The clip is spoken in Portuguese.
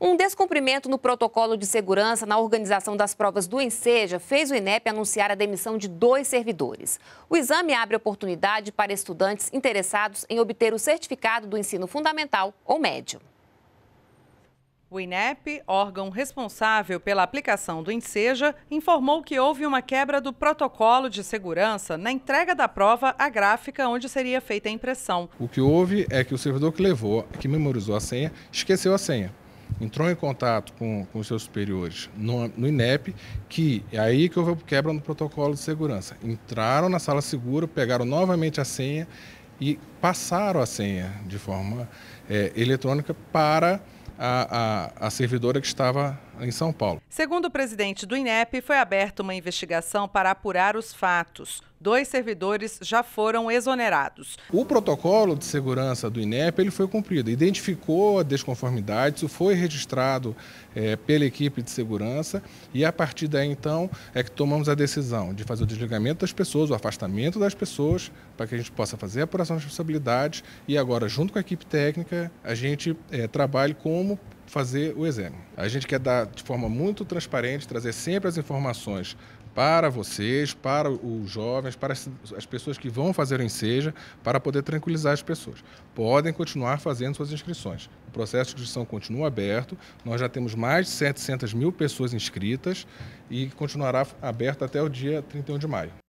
Um descumprimento no protocolo de segurança na organização das provas do Enseja fez o INEP anunciar a demissão de dois servidores. O exame abre oportunidade para estudantes interessados em obter o certificado do ensino fundamental ou médio. O INEP, órgão responsável pela aplicação do Enseja, informou que houve uma quebra do protocolo de segurança na entrega da prova à gráfica onde seria feita a impressão. O que houve é que o servidor que levou, que memorizou a senha, esqueceu a senha entrou em contato com, com seus superiores no, no INEP, que é aí que houve quebra no protocolo de segurança. Entraram na sala segura, pegaram novamente a senha e passaram a senha de forma é, eletrônica para a, a, a, servidora que estava em São Paulo. Segundo o presidente do INEP, foi aberta uma investigação para apurar os fatos dois servidores já foram exonerados. O protocolo de segurança do INEP ele foi cumprido, identificou a desconformidade, isso foi registrado é, pela equipe de segurança e a partir daí então é que tomamos a decisão de fazer o desligamento das pessoas, o afastamento das pessoas, para que a gente possa fazer a apuração de responsabilidades e agora junto com a equipe técnica a gente é, trabalhe como fazer o exame. A gente quer dar de forma muito transparente, trazer sempre as informações para vocês, para os jovens, para as pessoas que vão fazer o Enseja, para poder tranquilizar as pessoas. Podem continuar fazendo suas inscrições. O processo de inscrição continua aberto, nós já temos mais de 700 mil pessoas inscritas e continuará aberto até o dia 31 de maio.